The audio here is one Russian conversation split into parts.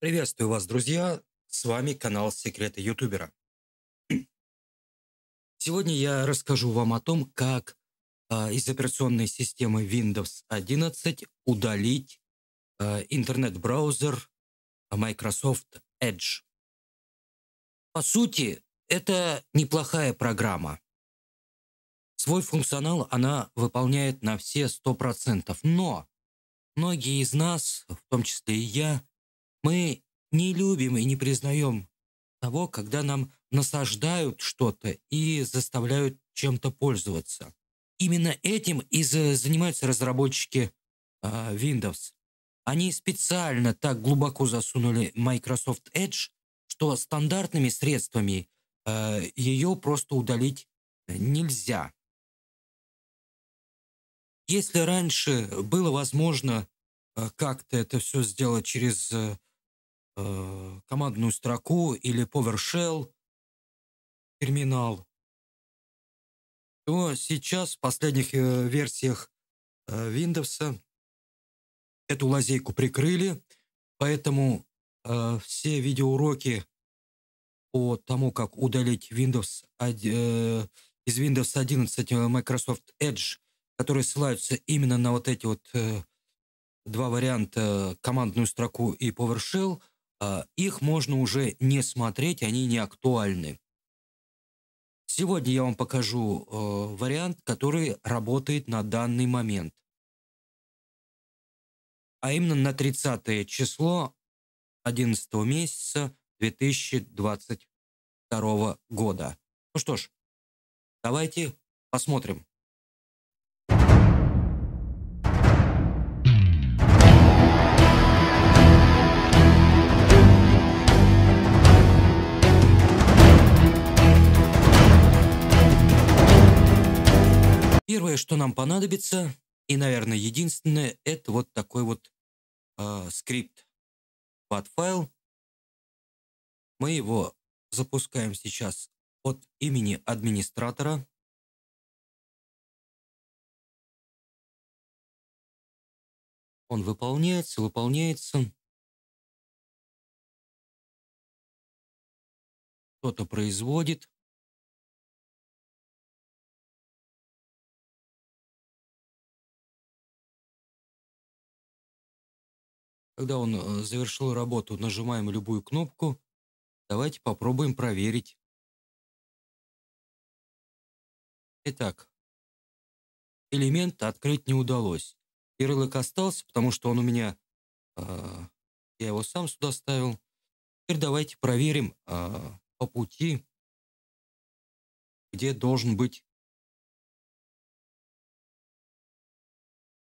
Приветствую вас, друзья! С вами канал Секреты Ютубера. Сегодня я расскажу вам о том, как э, из операционной системы Windows 11 удалить э, интернет-браузер Microsoft Edge. По сути, это неплохая программа. Свой функционал она выполняет на все 100%, но многие из нас, в том числе и я, мы не любим и не признаем того, когда нам насаждают что-то и заставляют чем-то пользоваться. Именно этим и занимаются разработчики а, Windows. Они специально так глубоко засунули Microsoft Edge, что стандартными средствами а, ее просто удалить нельзя. Если раньше было возможно а, как-то это все сделать через э, командную строку или PowerShell терминал, то сейчас в последних э, версиях э, Windows эту лазейку прикрыли, поэтому э, все видеоуроки по тому, как удалить Windows, э, из Windows 11 э, Microsoft Edge, которые ссылаются именно на вот эти вот э, два варианта, э, командную строку и PowerShell – а, их можно уже не смотреть, они не актуальны. Сегодня я вам покажу э, вариант, который работает на данный момент. А именно на 30 число 11 месяца 2022 года. Ну что ж, давайте посмотрим. Первое, что нам понадобится, и, наверное, единственное, это вот такой вот э, скрипт. Файл. Мы его запускаем сейчас от имени администратора. Он выполняется, выполняется. Кто-то производит. Когда он э, завершил работу, нажимаем любую кнопку. Давайте попробуем проверить. Итак, элемент открыть не удалось. Ярлык остался, потому что он у меня... Э, я его сам сюда ставил. Теперь давайте проверим э, по пути, где должен быть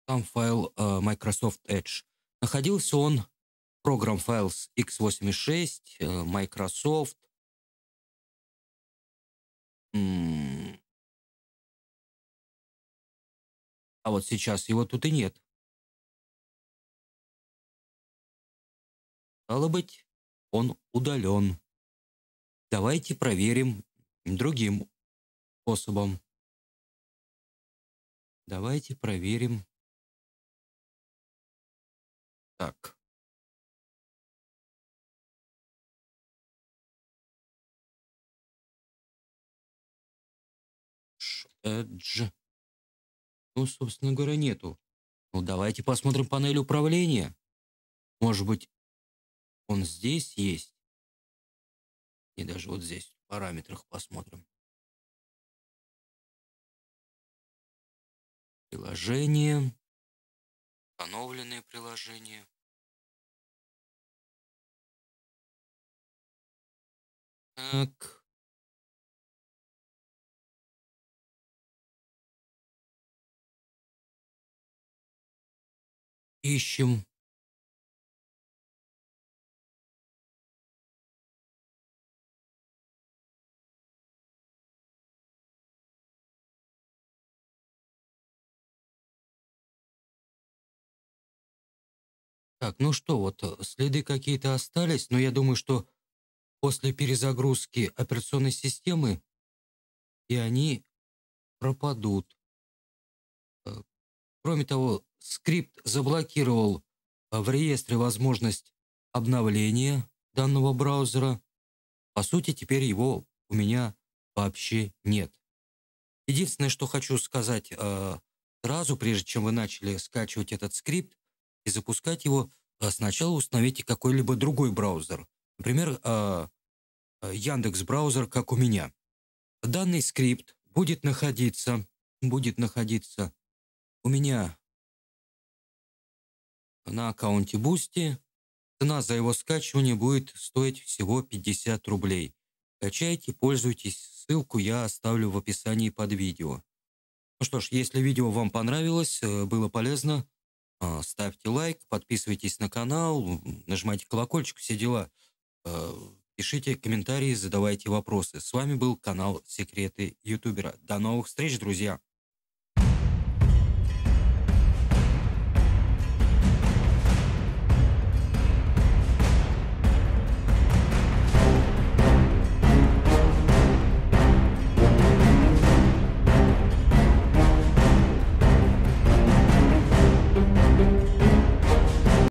сам файл э, Microsoft Edge. Находился он в Program Files x86, э, Microsoft. А вот сейчас его тут и нет. Стало быть, он удален. Давайте проверим другим способом. Давайте проверим так Edge. Э, ну, собственно говоря, нету. Ну, давайте посмотрим панель управления. Может быть, он здесь есть? И даже вот здесь в параметрах посмотрим. Приложение установленные приложения. Так. Ищем Так, ну что, вот э, следы какие-то остались, но я думаю, что после перезагрузки операционной системы и они пропадут. Э, кроме того, скрипт заблокировал э, в реестре возможность обновления данного браузера. По сути, теперь его у меня вообще нет. Единственное, что хочу сказать сразу, прежде чем вы начали скачивать этот скрипт, и запускать его, а, сначала установите какой-либо другой браузер. Например, а, а, Яндекс браузер, как у меня. Данный скрипт будет находиться, будет находиться у меня на аккаунте Boosty. Цена за его скачивание будет стоить всего 50 рублей. Качайте, пользуйтесь, ссылку я оставлю в описании под видео. Ну что ж, если видео вам понравилось, э, было полезно, а, ставьте лайк, подписывайтесь на канал, нажимайте колокольчик, все дела. А, пишите комментарии, задавайте вопросы. С вами был канал Секреты Ютубера. До новых встреч, друзья!